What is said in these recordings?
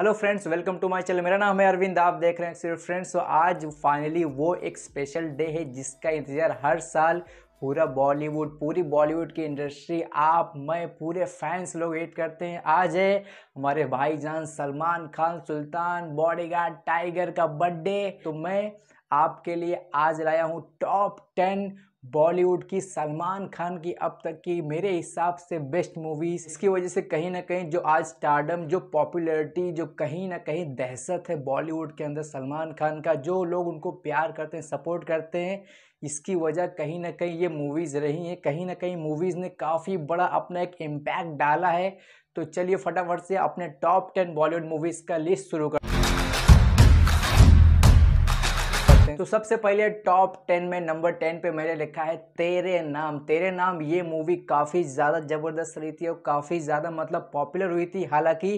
hello friends welcome to my channel मेरा नाम है अरविंद आप देख रहे हैं सिर्फ फ्रेंड्स तो आज फाइनली वो एक स्पेशल डे है जिसका इंतज़ार हर साल पूरा बॉलीवुड पूरी बॉलीवुड की इंडस्ट्री आप मैं पूरे फैंस लोग वेट करते हैं आज है हमारे भाईजान सलमान खान सुल्तान बॉडीगार्ड टाइगर का बर्थडे तो मैं आपके लिए आज लाया हूँ टॉप टेन बॉलीवुड की सलमान खान की अब तक की मेरे हिसाब से बेस्ट मूवीज़ इसकी वजह से कहीं ना कहीं जो आज स्टार्डम जो पॉपुलैरिटी जो कहीं ना कहीं दहशत है बॉलीवुड के अंदर सलमान खान का जो लोग उनको प्यार करते हैं सपोर्ट करते हैं इसकी वजह कहीं ना कहीं ये मूवीज़ रही हैं कहीं ना कहीं मूवीज़ ने काफ़ी बड़ा अपना एक इम्पैक्ट डाला है तो चलिए फटाफट से अपने टॉप टेन बॉलीवुड मूवीज़ का लिस्ट शुरू कर तो सबसे पहले टॉप टेन में नंबर टेन पे मैंने लिखा है तेरे नाम तेरे नाम ये मूवी काफ़ी ज़्यादा ज़बरदस्त रही थी और काफ़ी ज़्यादा मतलब पॉपुलर हुई थी हालांकि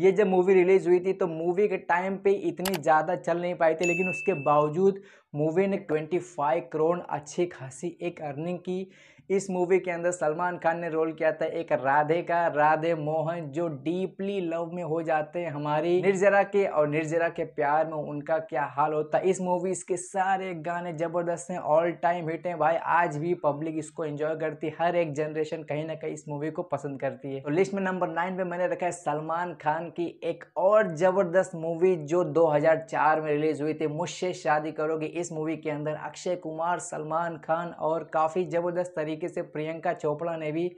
ये जब मूवी रिलीज़ हुई थी तो मूवी के टाइम पे इतनी ज़्यादा चल नहीं पाई थी लेकिन उसके बावजूद मूवी ने 25 करोड़ अच्छी खासी एक अर्निंग की इस मूवी के अंदर सलमान खान ने रोल किया था एक राधे का राधे मोहन जो डीपली लव में हो जाते हैं हमारी निर्जरा के और निर्जरा के प्यार में उनका क्या हाल होता है इस मूवी के सारे गाने जबरदस्त हैं ऑल टाइम हिट हैं भाई आज भी पब्लिक इसको एंजॉय करती है हर एक जनरेशन कहीं ना कहीं इस मूवी को पसंद करती है तो लिस्ट में नंबर नाइन पे मैंने रखा है सलमान खान की एक और जबरदस्त मूवी जो दो में रिलीज हुई थी मुझसे शादी करोगे इस मूवी के अंदर अक्षय कुमार सलमान खान और काफ़ी ज़बरदस्त तरीके से प्रियंका चोपड़ा ने भी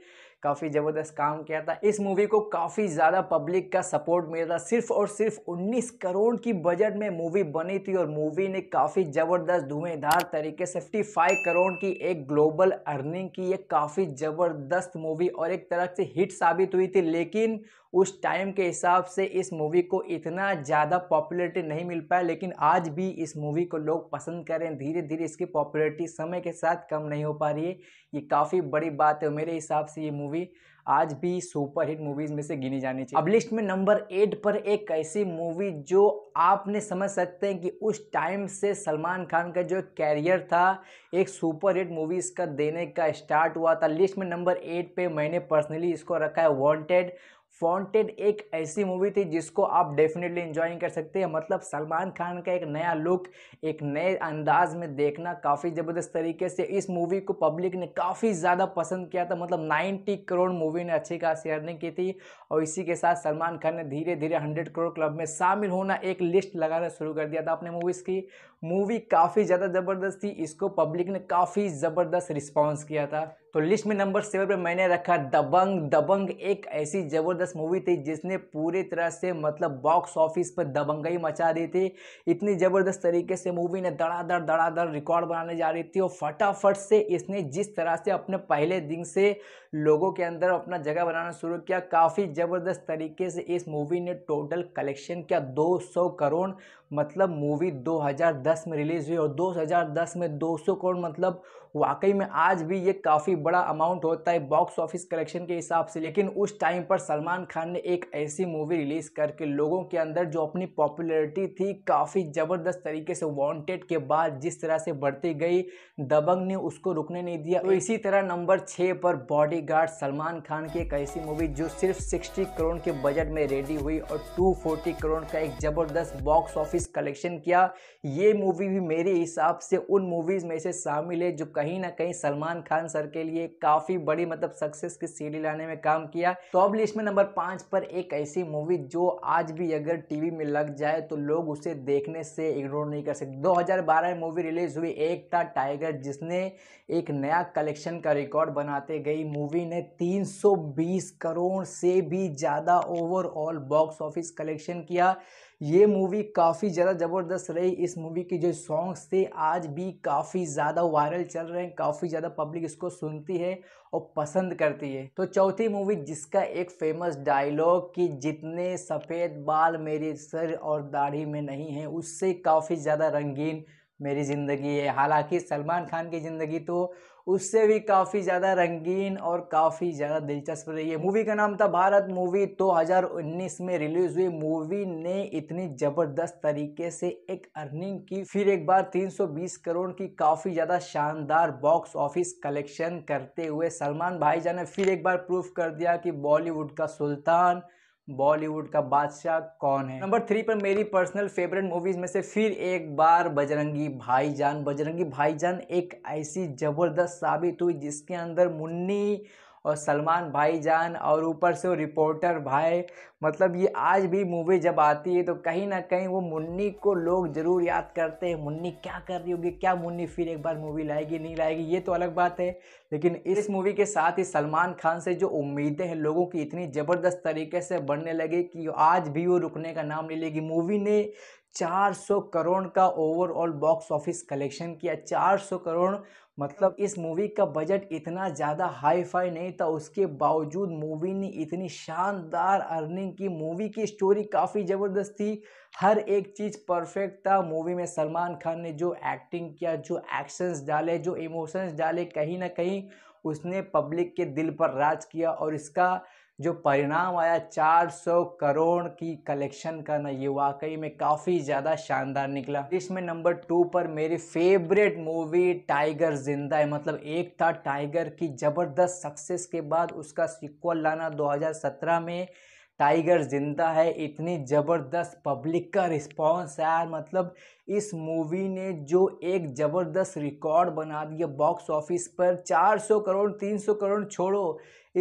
काफ़ी ज़बरदस्त काम किया था इस मूवी को काफ़ी ज़्यादा पब्लिक का सपोर्ट मिला था सिर्फ और सिर्फ 19 करोड़ की बजट में मूवी बनी थी और मूवी ने काफ़ी ज़बरदस्त धुएंधार तरीके से 55 करोड़ की एक ग्लोबल अर्निंग की ये काफ़ी ज़बरदस्त मूवी और एक तरह से हिट साबित हुई थी लेकिन उस टाइम के हिसाब से इस मूवी को इतना ज़्यादा पॉपुलरिटी नहीं मिल पाया लेकिन आज भी इस मूवी को लोग पसंद करें धीरे धीरे इसकी पॉपुलरिटी समय के साथ कम नहीं हो पा रही है ये काफ़ी बड़ी बात है मेरे हिसाब से ये मूवी मूवी आज भी सुपरहिट मूवीज में से गिनी जानी चाहिए अब लिस्ट में नंबर एट पर एक ऐसी मूवी जो आपने समझ सकते हैं कि उस टाइम से सलमान खान का जो कैरियर था एक सुपरहिट मूवीज का देने का स्टार्ट हुआ था लिस्ट में नंबर एट पे मैंने पर्सनली इसको रखा है वांटेड फॉन्टेड एक ऐसी मूवी थी जिसको आप डेफिनेटली इंजॉय कर सकते हैं मतलब सलमान खान का एक नया लुक एक नए अंदाज में देखना काफ़ी ज़बरदस्त तरीके से इस मूवी को पब्लिक ने काफ़ी ज़्यादा पसंद किया था मतलब 90 करोड़ मूवी ने अच्छी खासी अर्निंग की थी और इसी के साथ सलमान खान ने धीरे धीरे हंड्रेड करोड़ क्लब में शामिल होना एक लिस्ट लगाना शुरू कर दिया था अपने मूवीज़ की मूवी काफ़ी ज़्यादा ज़बरदस्त थी इसको पब्लिक ने काफ़ी ज़बरदस्त रिस्पॉन्स किया था तो लिस्ट में नंबर सेवन पर मैंने रखा दबंग दबंग एक ऐसी ज़बरदस्त मूवी थी जिसने पूरी तरह से मतलब बॉक्स ऑफिस पर दबंगई मचा दी थी इतनी ज़बरदस्त तरीके से मूवी ने धड़ाधड़ धड़ाधड़ रिकॉर्ड बनाने जा रही थी और फटाफट से इसने जिस तरह से अपने पहले दिन से लोगों के अंदर अपना जगह बनाना शुरू किया काफ़ी ज़बरदस्त तरीके से इस मूवी ने टोटल कलेक्शन किया दो करोड़ मतलब मूवी दो में रिलीज़ हुई और दो में दो करोड़ मतलब वाकई में आज भी ये काफ़ी बड़ा अमाउंट होता है बॉक्स ऑफिस कलेक्शन के हिसाब से लेकिन उस टाइम पर सलमान खान ने एक ऐसी मूवी रिलीज करके लोगों के अंदर जो अपनी पॉपुलरिटी थी काफ़ी ज़बरदस्त तरीके से वांटेड के बाद जिस तरह से बढ़ती गई दबंग ने उसको रुकने नहीं दिया तो इसी तरह नंबर छः पर बॉडी सलमान खान की एक ऐसी मूवी जो सिर्फ सिक्सटी करोड़ के बजट में रेडी हुई और टू करोड़ का एक ज़बरदस्त बॉक्स ऑफिस कलेक्शन किया ये मूवी भी मेरे हिसाब से उन मूवीज़ में से शामिल है जो कहीं ना कहीं सलमान खान सर के लिए लिए काफ़ी बड़ी मतलब सक्सेस की सीढ़ी लाने में काम किया टॉप लिस्ट में नंबर पांच पर एक ऐसी मूवी जो आज भी अगर टीवी में लग जाए तो लोग उसे देखने से इग्नोर नहीं कर सकते 2012 में मूवी रिलीज हुई एक था टाइगर जिसने एक नया कलेक्शन का रिकॉर्ड बनाते गई मूवी ने 320 करोड़ से भी ज़्यादा ओवरऑल बॉक्स ऑफिस कलेक्शन किया ये मूवी काफ़ी ज़्यादा ज़बरदस्त रही इस मूवी के जो सॉन्ग्स थे आज भी काफ़ी ज़्यादा वायरल चल रहे हैं काफ़ी ज़्यादा पब्लिक इसको सुनती है और पसंद करती है तो चौथी मूवी जिसका एक फेमस डायलॉग कि जितने सफ़ेद बाल मेरे सर और दाढ़ी में नहीं है उससे काफ़ी ज़्यादा रंगीन मेरी ज़िंदगी है हालांकि सलमान खान की ज़िंदगी तो उससे भी काफ़ी ज़्यादा रंगीन और काफ़ी ज़्यादा दिलचस्प रही है मूवी का नाम था भारत मूवी 2019 में रिलीज़ हुई मूवी ने इतनी ज़बरदस्त तरीके से एक अर्निंग की फिर एक बार 320 करोड़ की काफ़ी ज़्यादा शानदार बॉक्स ऑफिस कलेक्शन करते हुए सलमान भाईजान ने फिर एक बार प्रूफ कर दिया कि बॉलीवुड का सुल्तान बॉलीवुड का बादशाह कौन है नंबर थ्री पर मेरी पर्सनल फेवरेट मूवीज में से फिर एक बार बजरंगी भाईजान बजरंगी भाईजान एक ऐसी ज़बरदस्त साबित हुई जिसके अंदर मुन्नी और सलमान भाईजान और ऊपर से वो रिपोर्टर भाई मतलब ये आज भी मूवी जब आती है तो कहीं ना कहीं वो मुन्नी को लोग ज़रूर याद करते हैं मुन्नी क्या कर रही होगी क्या मुन्नी फिर एक बार मूवी लाएगी नहीं लाएगी ये तो अलग बात है लेकिन इस मूवी के साथ ही सलमान खान से जो उम्मीदें हैं लोगों की इतनी ज़बरदस्त तरीके से बढ़ने लगे कि आज भी वो रुकने का नाम नहीं लेगी मूवी ने 400 करोड़ का ओवरऑल बॉक्स ऑफिस कलेक्शन किया 400 करोड़ मतलब इस मूवी का बजट इतना ज़्यादा हाई फाई नहीं था उसके बावजूद मूवी ने इतनी शानदार अर्निंग की मूवी की स्टोरी काफ़ी ज़बरदस्त थी हर एक चीज़ परफेक्ट था मूवी में सलमान खान ने जो एक्टिंग किया जो एक्शंस डाले जो इमोशंस डाले कहीं ना कहीं उसने पब्लिक के दिल पर राज किया और इसका जो परिणाम आया 400 करोड़ की कलेक्शन करना ये वाकई में काफ़ी ज़्यादा शानदार निकला इसमें नंबर टू पर मेरी फेवरेट मूवी टाइगर जिंदा है मतलब एक था टाइगर की ज़बरदस्त सक्सेस के बाद उसका सिक्वल लाना 2017 में टाइगर जिंदा है इतनी ज़बरदस्त पब्लिक का रिस्पांस है यार मतलब इस मूवी ने जो एक ज़बरदस्त रिकॉर्ड बना दिया बॉक्स ऑफिस पर 400 करोड़ 300 करोड़ छोड़ो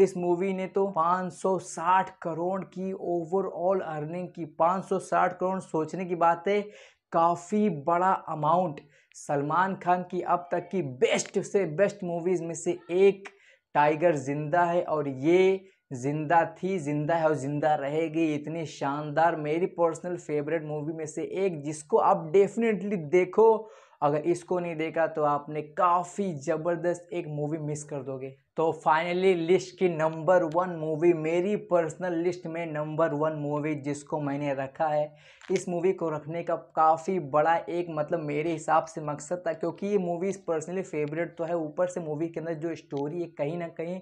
इस मूवी ने तो 560 करोड़ की ओवरऑल अर्निंग की 560 करोड़ सोचने की बात है काफ़ी बड़ा अमाउंट सलमान खान की अब तक की बेस्ट से बेस्ट मूवीज़ में से एक टाइगर जिंदा है और ये जिंदा थी जिंदा है और जिंदा रहेगी इतनी शानदार मेरी पर्सनल फेवरेट मूवी में से एक जिसको आप डेफिनेटली देखो अगर इसको नहीं देखा तो आपने काफ़ी ज़बरदस्त एक मूवी मिस कर दोगे तो फाइनली लिस्ट की नंबर वन मूवी मेरी पर्सनल लिस्ट में नंबर वन मूवी जिसको मैंने रखा है इस मूवी को रखने का काफ़ी बड़ा एक मतलब मेरे हिसाब से मकसद था क्योंकि ये मूवी पर्सनली फेवरेट तो है ऊपर से मूवी के अंदर जो स्टोरी है कहीं ना कहीं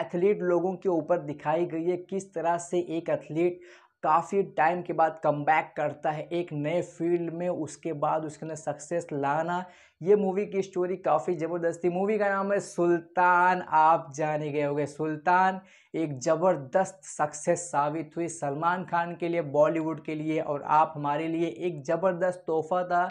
एथलीट लोगों के ऊपर दिखाई गई है किस तरह से एक एथलीट काफ़ी टाइम के बाद कम करता है एक नए फील्ड में उसके बाद उसके अंदर सक्सेस लाना ये मूवी की स्टोरी काफ़ी ज़बरदस्त थी मूवी का नाम है सुल्तान आप जाने गए होंगे सुल्तान एक ज़बरदस्त सक्सेस साबित हुई सलमान खान के लिए बॉलीवुड के लिए और आप हमारे लिए एक ज़बरदस्त तोहफा था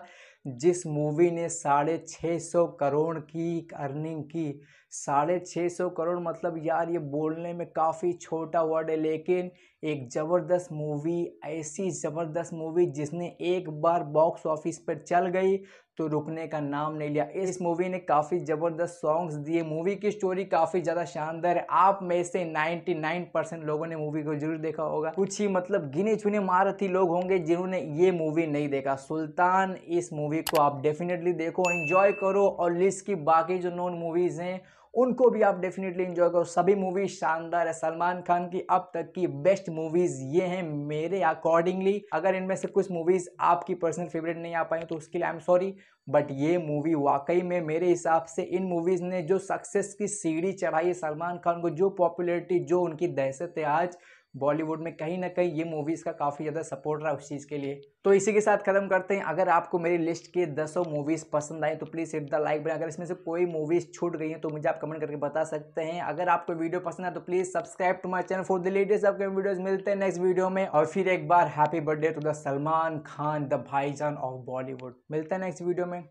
जिस मूवी ने साढ़े छः सौ करोड़ की अर्निंग की साढ़े छः सौ करोड़ मतलब यार ये बोलने में काफ़ी छोटा वर्ड है लेकिन एक ज़बरदस्त मूवी ऐसी ज़बरदस्त मूवी जिसने एक बार बॉक्स ऑफिस पर चल गई तो रुकने का नाम नहीं लिया इस मूवी ने काफ़ी ज़बरदस्त सॉन्ग्स दिए मूवी की स्टोरी काफ़ी ज़्यादा शानदार है आप में से 99 परसेंट लोगों ने मूवी को जरूर देखा होगा कुछ ही मतलब गिने चुने महारथी लोग होंगे जिन्होंने ये मूवी नहीं देखा सुल्तान इस मूवी को आप डेफिनेटली देखो एंजॉय करो और लिस्ट की बाकी जो नॉन मूवीज़ हैं उनको भी आप डेफिनेटली इंजॉय करो सभी मूवीज शानदार है सलमान खान की अब तक की बेस्ट मूवीज ये हैं मेरे अकॉर्डिंगली अगर इनमें से कुछ मूवीज आपकी पर्सनल फेवरेट नहीं आ पाई तो उसके लिए आई एम सॉरी बट ये मूवी वाकई में मेरे हिसाब से इन मूवीज़ ने जो सक्सेस की सीढ़ी चढ़ाई सलमान खान को जो पॉपुलरिटी जो उनकी दहशत है आज बॉलीवुड में कहीं ना कहीं ये मूवीज़ का काफ़ी ज़्यादा सपोर्ट रहा उस चीज़ के लिए तो इसी के साथ ख़त्म करते हैं अगर आपको मेरी लिस्ट के दसों मूवीज़ पसंद आए तो please hit the like button अगर इसमें से कोई मूवीज़ छूट गई है तो मुझे आप कमेंट करके बता सकते हैं अगर आपको वीडियो पसंद आए तो please subscribe to my channel for the latest आपके वीडियोज़ मिलते हैं नेक्स्ट वीडियो में और फिर एक बार happy birthday to the Salman Khan the Bhaijaan of Bollywood मिलते हैं नेक्स्ट वीडियो में